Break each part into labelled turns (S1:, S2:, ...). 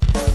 S1: Thank you.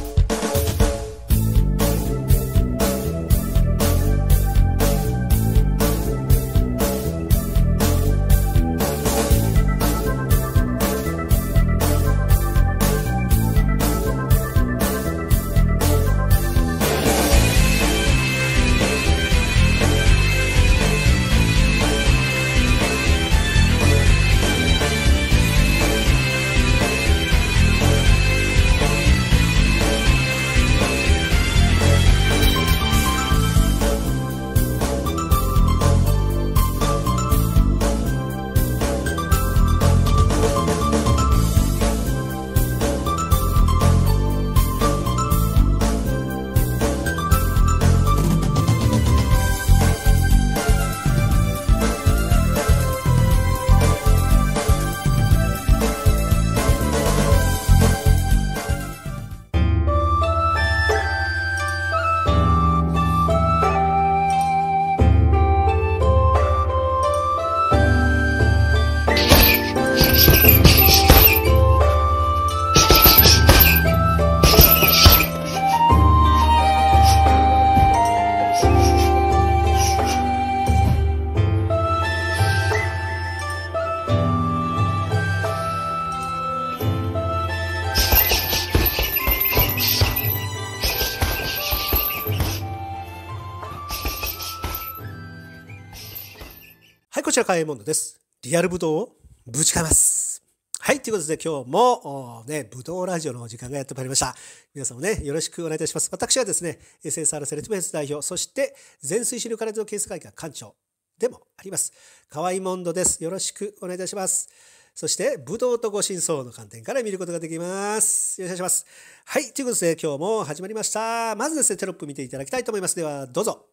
S1: 社会問題です。リアルブドウをぶちかます。はい、ということで今日もね、ぶどうラジオの時間がやってまいりました。皆さんもね、よろしくお願いいたします。私はですね、SSR セレクトベース代表、そして全推進力からのケース会館館長でもあります。河合モンドです。よろしくお願いいたします。そして、ブドウとご真相の観点から見ることができます。よろしくお願いします。はい、ということで今日も始まりました。まずですね、テロップ見ていただきたいと思います。では、どうぞ。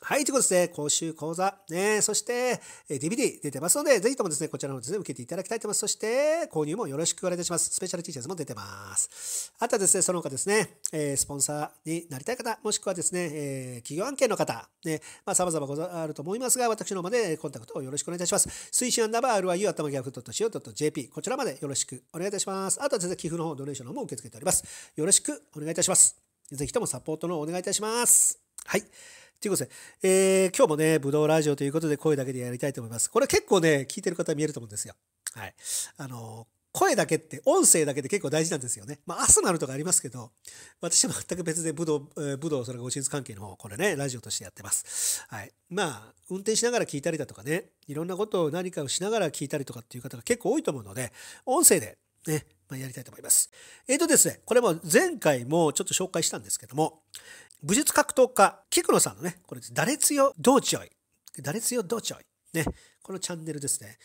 S1: はい、ということで、ね、講習講座、ね、そして、DVD 出てますので、ぜひともですね、こちらのですね、受けていただきたいと思います。そして、購入もよろしくお願いいたします。スペシャルティーチャーズも出てます。あとはですね、その他ですね、えスポンサーになりたい方、もしくはですね、え企業案件の方、ね、まあ、様々ござあると思いますが、私の方までコンタクトをよろしくお願いいたします。推進アンダーバー RYU 頭ギャフ .co.jp、こちらまでよろしくお願いいたします。あとはですね、寄付の方、ドネーションの方も受け付けております。よろしくお願いいたします。ぜひともサポートのお願いいたします。はい。ということで、えー、今日もね、武道ラジオということで声だけでやりたいと思います。これ結構ね、聞いてる方見えると思うんですよ。はい。あのー声だけって、音声だけで結構大事なんですよね。まあ、アスナルとかありますけど、私は全く別で武道、えー、武道、それから親術関係の方、これね、ラジオとしてやってます。はい。まあ、運転しながら聞いたりだとかね、いろんなことを何かをしながら聞いたりとかっていう方が結構多いと思うので、音声でね、まあ、やりたいと思います。えっ、ー、とですね、これも前回もちょっと紹介したんですけども、武術格闘家、菊野さんのね、これ、誰強うちょい。誰強うちょい。ね、このチャンネルですね。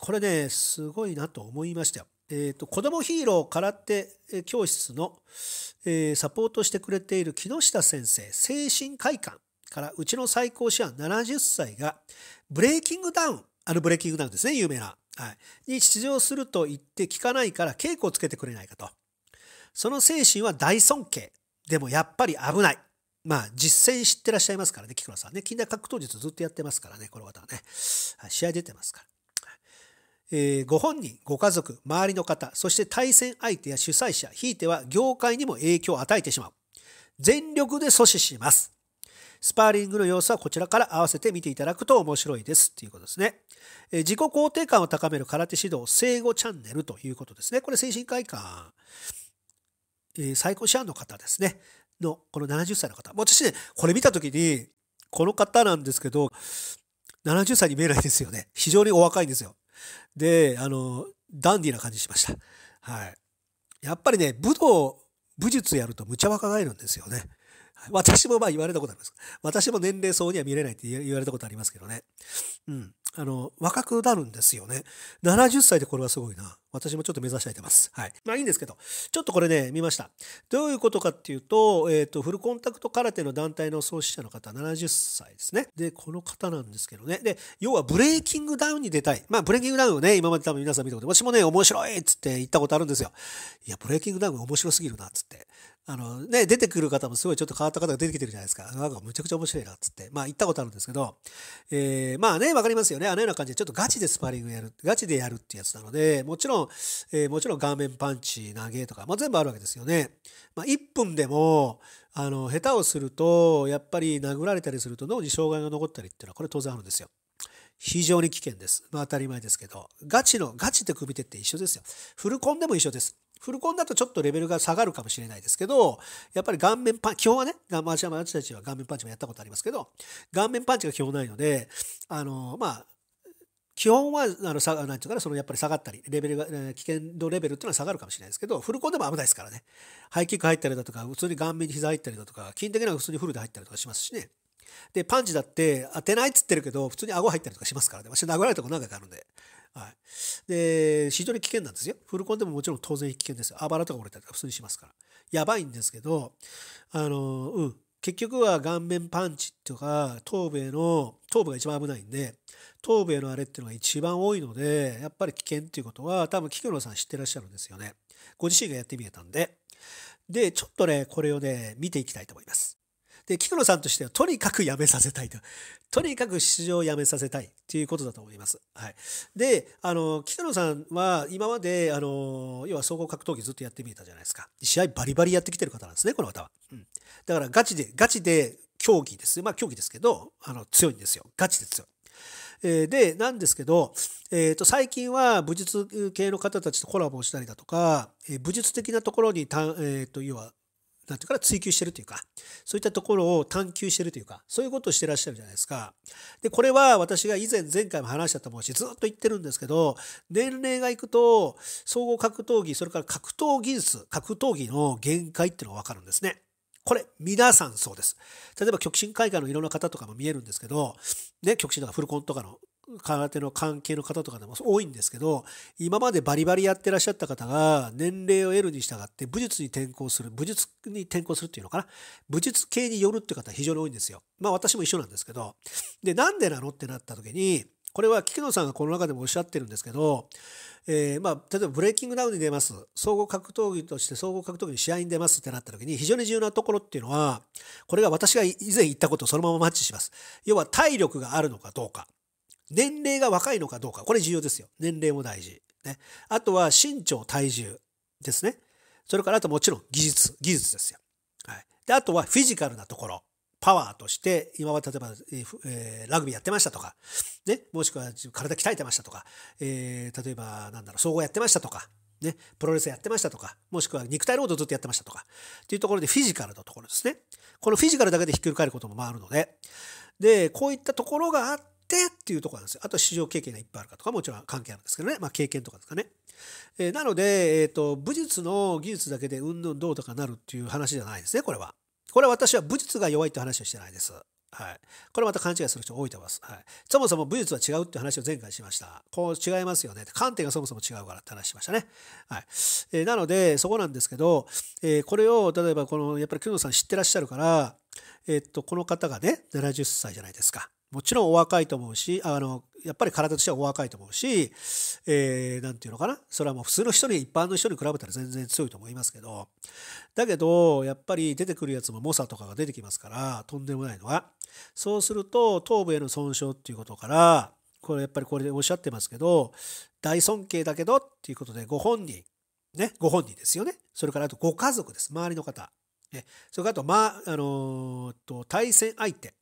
S1: これね、すごいなと思いましたよ。えーと、子どもヒーロー空手教室の、えー、サポートしてくれている木下先生精神会館からうちの最高師匠70歳がブレイキングダウンあのブレイキングダウンですね有名な、はい、に出場すると言って聞かないから稽古をつけてくれないかとその精神は大尊敬でもやっぱり危ない。まあ、実践知ってらっしゃいますからね、菊野さんね。近代格闘術ずっとやってますからね、この方はね。試合出てますから。えー、ご本人、ご家族、周りの方、そして対戦相手や主催者、ひいては業界にも影響を与えてしまう。全力で阻止します。スパーリングの様子はこちらから合わせて見ていただくと面白いですっていうことですね。えー、自己肯定感を高める空手指導、生後チャンネルということですね。これ精神科医館え最高ャンの方ですね、の、この70歳の方。私ね、これ見た時に、この方なんですけど、70歳に見えないですよね。非常にお若いんですよ。で、あの、ダンディーな感じしました。はい。やっぱりね、武道、武術やるとむちゃ若返るんですよね。私もまあ言われたことあります。私も年齢層には見れないって言われたことありますけどね。うん。あの、若くなるんですよね。70歳でこれはすごいな。私もちょっと目指したいと思います。はい。まあいいんですけど、ちょっとこれね、見ました。どういうことかっていうと、えっ、ー、と、フルコンタクト空手の団体の創始者の方、70歳ですね。で、この方なんですけどね。で、要はブレイキングダウンに出たい。まあ、ブレイキングダウンをね、今まで多分皆さん見たこと、私もね、面白いっつって言ったことあるんですよ。いや、ブレイキングダウン面白すぎるな、っつって。あのね、出てくる方もすごいちょっと変わった方が出てきてるじゃないですか。なんかむちゃくちゃ面白いな、っつって。まあ、言ったことあるんですけど、えー、まあね、わかりますよね。ね、あのような感じで、ちょっとガチでスパーリングやる、ガチでやるってやつなので、もちろん、えー、もちろん顔面パンチ、投げとか、まあ、全部あるわけですよね。まあ、1分でも、あの、下手をすると、やっぱり殴られたりすると脳に障害が残ったりっていうのは、これ当然あるんですよ。非常に危険です。まあ、当たり前ですけど、ガチの、ガチって首手って一緒ですよ。フルコンでも一緒です。フルコンだとちょっとレベルが下がるかもしれないですけど、やっぱり顔面パンチ、基本はね、私たちは顔面パンチもやったことありますけど、顔面パンチが基本ないので、あの、まあ、基本は、あの、さ、なんていうかな、その、やっぱり下がったり、レベルが、危険度レベルっていうのは下がるかもしれないですけど、フルコンでも危ないですからね。ハイキック入ったりだとか、普通に顔面に膝入ったりだとか、筋的には普通にフルで入ったりとかしますしね。で、パンチだって当てないっつってるけど、普通に顎入ったりとかしますからね。私殴られたこと何回かあるんで。はい。で、非常に危険なんですよ。フルコンでももちろん当然危険です。あばらとか折れたりとか普通にしますから。やばいんですけど、あの、うん。結局は顔面パンチとか、頭部への、頭部が一番危ないんで、頭部へのあれっていうのが一番多いので、やっぱり危険っていうことは、多分、菊野さん知ってらっしゃるんですよね。ご自身がやってみえたんで。で、ちょっとね、これをね、見ていきたいと思います。で、菊野さんとしては、とにかくやめさせたいと。とにかく出場をやめさせたいっていうことだと思います。はい。で、あの、菊野さんは今まで、あの、要は総合格闘技ずっとやってみたじゃないですか。試合バリバリやってきてる方なんですね、この方は。うん。だからガチで、ガチで競技です。まあ競技ですけど、あの、強いんですよ。ガチで強い。えで、なんですけど、えっ、ー、と、最近は武術系の方たちとコラボをしたりだとか、えー、武術的なところにた、えっ、と、要は、なんていうか追求してるというか、そういったところを探求してるというか、そういうことをしてらっしゃるじゃないですか。で、これは私が以前、前回も話したと思うし、ずっと言ってるんですけど、年齢がいくと、総合格闘技、それから格闘技術、格闘技の限界っていうのが分かるんですね。これ、皆さんそうです。例えば、極真海外のいろんな方とかも見えるんですけど、ね、極真とかフルコンとかの空手の関係の方とかでも多いんですけど、今までバリバリやってらっしゃった方が、年齢を得るに従って武術に転向する、武術に転向するっていうのかな。武術系によるって方は非常に多いんですよ。まあ私も一緒なんですけど。で、なんでなのってなった時に、これは菊野さんがこの中でもおっしゃってるんですけど、えー、まあ、例えばブレイキングダウンに出ます。総合格闘技として総合格闘技に試合に出ますってなった時に非常に重要なところっていうのは、これが私が以前言ったことをそのままマッチします。要は体力があるのかどうか。年齢が若いのかどうか。これ重要ですよ。年齢も大事。ね。あとは身長、体重ですね。それからあともちろん技術、技術ですよ。はい。で、あとはフィジカルなところ。パワーとして、今は例えば、えー、ラグビーやってましたとか、ね、もしくは体鍛えてましたとか、えー、例えば、なんだろう、総合やってましたとか、ね、プロレスやってましたとか、もしくは肉体労働ずっとやってましたとか、っていうところでフィジカルのところですね。このフィジカルだけでひっくり返ることもあるので、で、こういったところがあっってっていうとこなんですよ。あと市場経験がいっぱいあるかとかもちろん関係あるんですけどね。まあ経験とかですかね。えー、なので、えっ、ー、と、武術の技術だけでうんぬんどうとかなるっていう話じゃないですね、これは。これは私は武術が弱いって話をしてないです。はい。これまた勘違いする人多いと思います。はい。そもそも武術は違うって話を前回しました。こう違いますよね。観点がそもそも違うからって話しましたね。はい。えー、なので、そこなんですけど、えー、これを、例えばこの、やっぱり久野さん知ってらっしゃるから、えっと、この方がね、70歳じゃないですか。もちろんお若いと思うし、あの、やっぱり体としてはお若いと思うし、えー、なんていうのかな。それはもう普通の人に、一般の人に比べたら全然強いと思いますけど、だけど、やっぱり出てくるやつも猛者とかが出てきますから、とんでもないのは。そうすると、頭部への損傷っていうことから、これやっぱりこれでおっしゃってますけど、大尊敬だけどっていうことで、ご本人、ね、ご本人ですよね。それからあとご家族です。周りの方。ね、それからあと、まあ、あのー、と、対戦相手。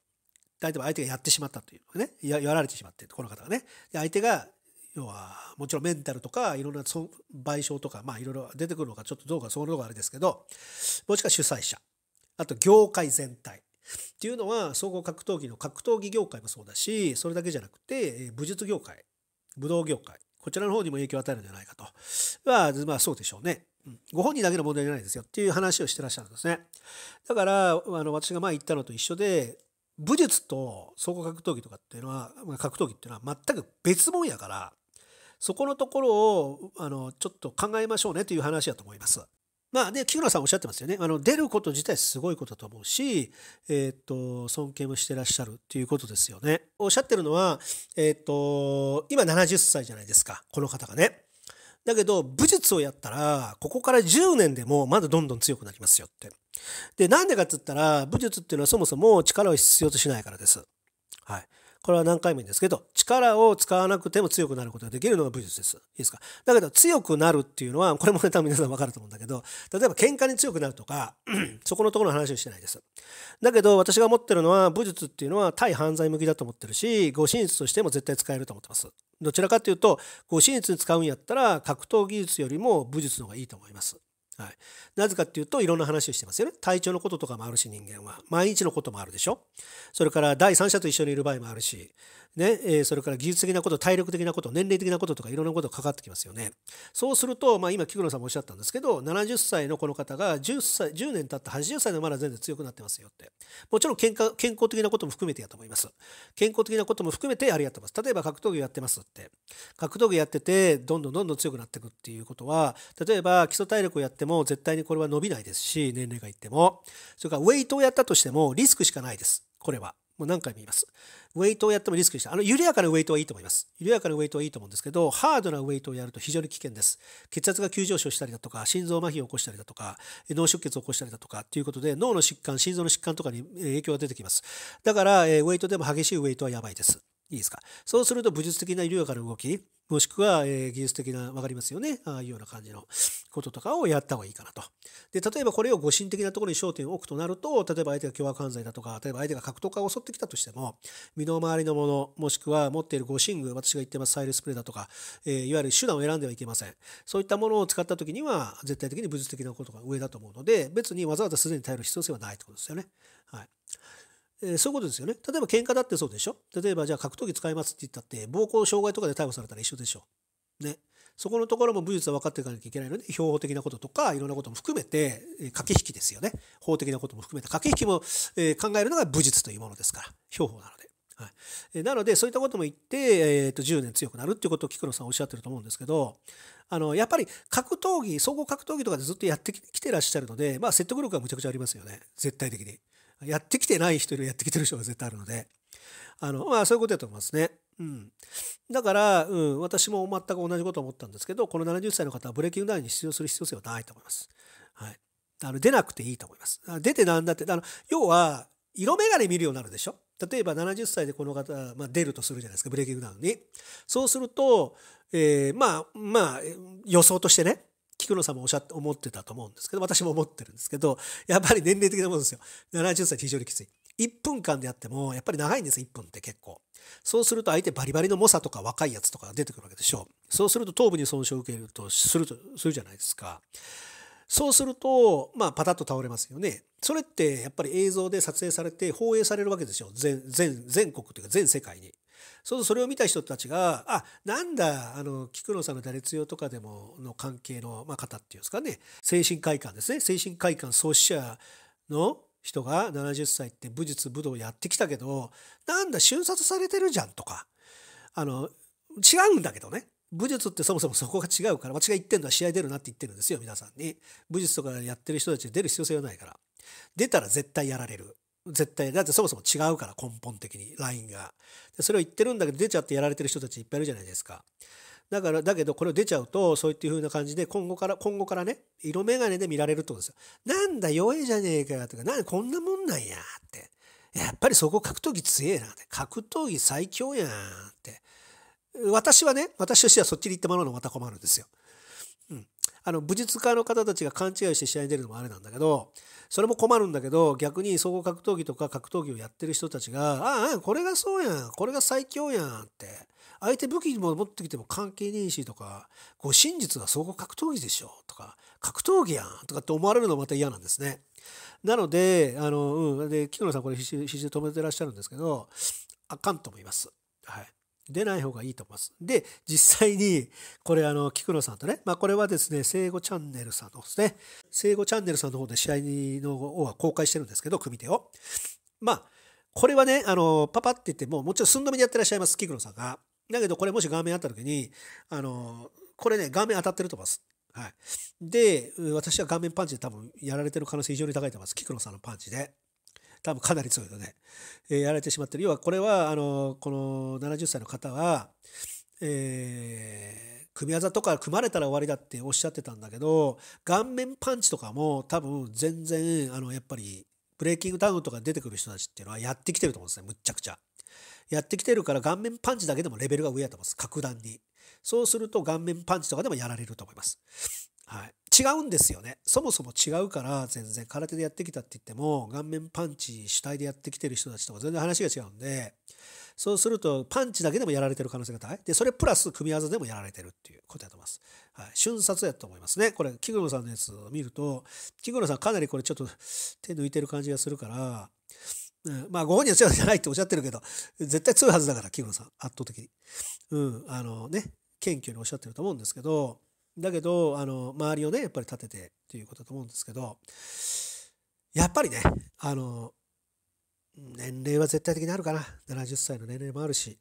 S1: 大体相手がやってしまったというね、ややられてしまって、この方がね。で相手が、要は、もちろんメンタルとか、いろんな賠償とか、まあいろいろ出てくるのか、ちょっとどうか、そういうのがあれですけど、もしくは主催者、あと業界全体。っていうのは、総合格闘技の格闘技業界もそうだし、それだけじゃなくて、武術業界、武道業界、こちらの方にも影響を与えるんじゃないかと。は、まあそうでしょうね。ご本人だけの問題じゃないですよっていう話をしてらっしゃるんですね。だから、あの私があ言ったのと一緒で、武術と総合格闘技とかっていうのは格闘技っていうのは全く別物やからそこのところをあのちょっと考えましょうねという話だと思います。まあね、木村さんおっしゃってますよね。あの出ること自体すごいことだと思うし、えっ、ー、と、尊敬もしてらっしゃるっていうことですよね。おっしゃってるのは、えっ、ー、と、今70歳じゃないですか、この方がね。だけど、武術をやったら、ここから10年でもまだどんどん強くなりますよって。で、なんでかっつったら、武術っていうのはそもそも力を必要としないからです。はい。これは何回も言うんですけど、力を使わなくても強くなることができるのが武術です。いいですかだけど、強くなるっていうのは、これもね、多分皆さん分かると思うんだけど、例えば喧嘩に強くなるとか、そこのところの話をしてないです。だけど、私が思ってるのは、武術っていうのは対犯罪向きだと思ってるし、護身術としても絶対使えると思ってます。どちらかというと、護身術に使うんやったら、格闘技術よりも武術の方がいいと思います。はい、なぜかっていうといろんな話をしてますよね体調のこととかもあるし人間は毎日のこともあるでしょそれから第三者と一緒にいる場合もあるし、ねえそれから技術的なこと体力的なこと年齢的なこととかいろんなことがかかってきますよねそうすると、まあ、今菊野さんもおっしゃったんですけど70歳のこの方が 10, 歳10年経って80歳のまだ全然強くなってますよってもちろん健康健康的なことも含めてやと思います健康的なことも含めてあれやってます例えば格闘技やってますって格闘技やっててどんどんどんどん強くなっていくっていうことは例えば基礎体力をやっても絶対にこれは伸びないですし、年齢がいっても。それからウェイトをやったとしてもリスクしかないです。これは。もう何回も言います。ウェイトをやってもリスクでした。あの、緩やかなウェイトはいいと思います。緩やかなウェイトはいいと思うんですけど、ハードなウェイトをやると非常に危険です。血圧が急上昇したりだとか、心臓麻痺を起こしたりだとか、脳出血を起こしたりだとか、ということで、脳の疾患、心臓の疾患とかに影響が出てきます。だから、ウェイトでも激しいウェイトはやばいです。いいですか。そうすると、武術的な緩やかな動き、もしくは、え技術的な、分かりますよね。ああいうような感じのこととかをやった方がいいかなと。で、例えばこれを誤信的なところに焦点を置くとなると、例えば相手が凶悪犯罪だとか、例えば相手が格闘家を襲ってきたとしても、身の回りのもの、もしくは持っている護身具、私が言ってますサイレスプレーだとか、えー、いわゆる手段を選んではいけません。そういったものを使った時には、絶対的に武術的なことが上だと思うので、別にわざわざすでに頼る必要性はないということですよね。はい。えー、そういうことですよね。例えば喧嘩だってそうでしょ。例えばじゃあ格闘技使いますって言ったって、暴行傷害とかで逮捕されたら一緒でしょ。ね。そこのところも武術は分かっていかなきゃいけないので、標法的なこととか、いろんなことも含めて、駆け引きですよね。法的なことも含めて、駆け引きも、え考えるのが武術というものですから、標法なので。はい、えなので、そういったことも言って、えー、と10年強くなるっていうことを菊野さんおっしゃってると思うんですけど、あのやっぱり格闘技、総合格闘技とかでずっとやってきてらっしゃるので、まあ、説得力がむちゃくちゃありますよね、絶対的に。やってきてない人よりやってきてる人が絶対あるので、あの、まあそういうことだと思いますね。うん。だから、うん、私も全く同じことを思ったんですけど、この70歳の方はブレーキングダウンに出場する必要性はないと思います。はい。あの出なくていいと思います。出てなんだって、あの要は、色眼鏡見るようになるでしょ例えば70歳でこの方、まあ、出るとするじゃないですか、ブレーキングダウンに。そうすると、えー、まあ、まあ、予想としてね、菊野さんもおっしゃ思ってたと思うんですけど、私も思ってるんですけど、やっぱり年齢的なものですよ。70歳非常にきつい。1分間でやっても、やっぱり長いんです、1分って結構。そうすると相手バリバリの猛者とか若いやつとかが出てくるわけでしょう。そうすると頭部に損傷を受けると、すると、するじゃないですか。そうすると、まあ、パタッと倒れますよね。それって、やっぱり映像で撮影されて放映されるわけですよ。全、全、全国というか全世界に。そうそれを見た人たちがあなんだあの菊野さんの打率用とかでもの関係の、まあ、方っていうんですかね精神会館ですね精神会館創始者の人が70歳って武術武道やってきたけどなんだ瞬殺されてるじゃんとかあの違うんだけどね武術ってそもそもそこが違うから私が言ってるのは試合出るなって言ってるんですよ皆さんに武術とかやってる人たち出る必要性はないから出たら絶対やられる絶対だってそもそも違うから根本的にラインがでそれを言ってるんだけど出ちゃってやられてる人たちいっぱいいるじゃないですかだからだけどこれを出ちゃうとそういってう風な感じで今後から今後からね色眼鏡で見られるってことですよなんだ弱えじゃねえかよとかなんでこんなもんなんやってやっぱりそこ格闘技強えなって格闘技最強やんって私はね私としてはそっちに行ってもらうのまた困るんですよあの武術家の方たちが勘違いして試合に出るのもあれなんだけどそれも困るんだけど逆に総合格闘技とか格闘技をやってる人たちが「ああこれがそうやんこれが最強やん」って相手武器も持ってきても関係ねえしとかこう真実は総合格闘技でしょとか格闘技やんとかって思われるのまた嫌なんですね。なのであの、うん、で木野さんこれ必死で止めてらっしゃるんですけどあかんと思います。はい出ない方がいいと思います。で、実際に、これ、あの、菊野さんとね、まあ、これはですね、生後チャンネルさんのですね、生後チャンネルさんの方で試合の方は公開してるんですけど、組手を。まあ、これはね、あの、パパって言っても、もちろん寸止めにやってらっしゃいます、菊野さんが。だけど、これもし画面あった時に、あの、これね、画面当たってると思います。はい。で、私は顔面パンチで多分やられてる可能性非常に高いと思います。菊野さんのパンチで。多分かなり強いので、えー、やられてしまってる要はこれはあのこの70歳の方は、えー、組み技とか組まれたら終わりだっておっしゃってたんだけど顔面パンチとかも多分全然あのやっぱりブレイキングダウンとか出てくる人たちっていうのはやってきてると思うんですねむっちゃくちゃ。やってきてるから顔面パンチだけでもレベルが上やと思います格段に。そうすると顔面パンチとかでもやられると思います。はい、違うんですよねそもそも違うから全然空手でやってきたって言っても顔面パンチ主体でやってきてる人たちとか全然話が違うんでそうするとパンチだけでもやられてる可能性が高いでそれプラス組み合わせでもやられてるっていうことやと思います、はい、瞬殺やと思いますねこれ木久野さんのやつを見ると木久野さんかなりこれちょっと手抜いてる感じがするからうん、まあ、ご本人は強さじゃないっておっしゃってるけど、絶対強いはずだから、木村さん、圧倒的に。うん、あのね、謙虚におっしゃってると思うんですけど、だけどあの周りをねやっぱり立ててっていうことだと思うんですけどやっぱりねあの年齢は絶対的にあるかな70歳の年齢もあるし、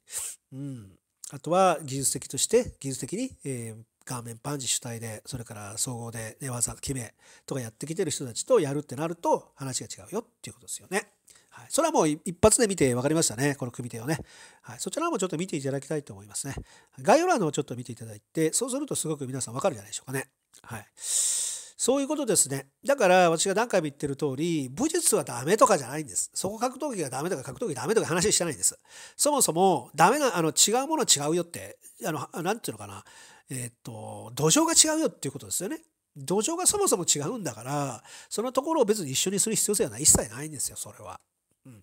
S1: うん、あとは技術的として技術的に、えー、顔面パンチ主体でそれから総合で、ね、技決めとかやってきてる人たちとやるってなると話が違うよっていうことですよね。い、それはもう一発で見て分かりましたね、この組手をね、はい。そちらもちょっと見ていただきたいと思いますね。概要欄のをちょっと見ていただいて、そうするとすごく皆さん分かるじゃないでしょうかね。はい。そういうことですね。だから私が何回も言ってる通り、武術はダメとかじゃないんです。そこ格闘技がダメとか格闘技ダメとか話してないんです。そもそもダメな、あの違うもの違うよって、あの、なんていうのかな、えー、っと、土壌が違うよっていうことですよね。土壌がそもそも違うんだから、そのところを別に一緒にする必要性は一切ないんですよ、それは。うん、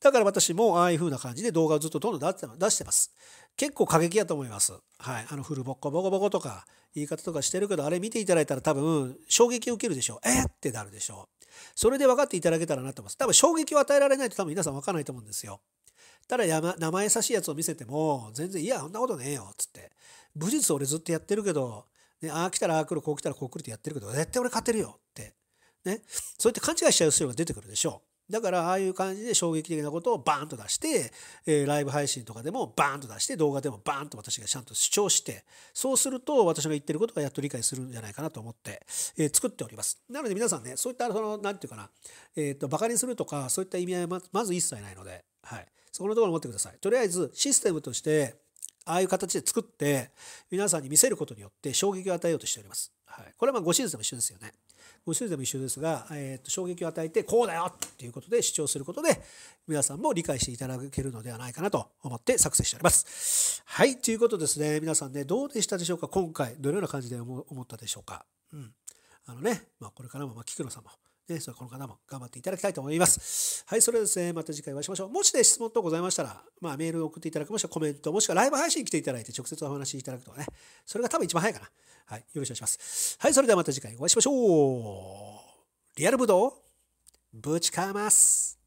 S1: だから私もああいう風な感じで動画をずっとどんどん出してます。結構過激やと思います。はい。あの、フルボッコボコボコとか言い方とかしてるけど、あれ見ていただいたら多分衝撃を受けるでしょう。えってなるでしょう。それで分かっていただけたらな思います。多分衝撃を与えられないと多分皆さん分かんないと思うんですよ。ただや、ま、前優しいやつを見せても、全然、いや、そんなことねえよ、つって。武術俺ずっとやってるけど、ね、ああ来たらああ来る、こう来たらこう来るってやってるけど、絶対俺勝てるよって。ね。そうやって勘違いしちゃう人が出てくるでしょう。だからああいう感じで衝撃的なことをバーンと出して、えー、ライブ配信とかでもバーンと出して動画でもバーンと私がちゃんと主張してそうすると私が言ってることがやっと理解するんじゃないかなと思って、えー、作っておりますなので皆さんねそういったその何て言うかな、えーと、バカにするとかそういった意味合いはまず一切ないので、はい、そこのところ持ってくださいとりあえずシステムとしてああいう形で作って皆さんに見せることによって衝撃を与えようとしております、はい、これはまあご手術でも一緒ですよね無数でも一緒ですが、えー、と衝撃を与えてこうだよっていうことで主張することで皆さんも理解していただけるのではないかなと思って作成しております。はいということですね皆さんねどうでしたでしょうか今回どのような感じで思ったでしょうか。うんあのねまあ、これからも、ま菊野さんもね、それこの方も頑張っていただきたいと思います。はい、それですね、また次回お会いしましょう。もしね、質問等ございましたら、まあ、メールを送っていただく、もしくはコメント、もしくはライブ配信に来ていただいて、直接お話しいただくとかね、それが多分一番早いかな。はい、よろしくお願いします。はい、それではまた次回お会いしましょう。リアル武道、ぶちかます。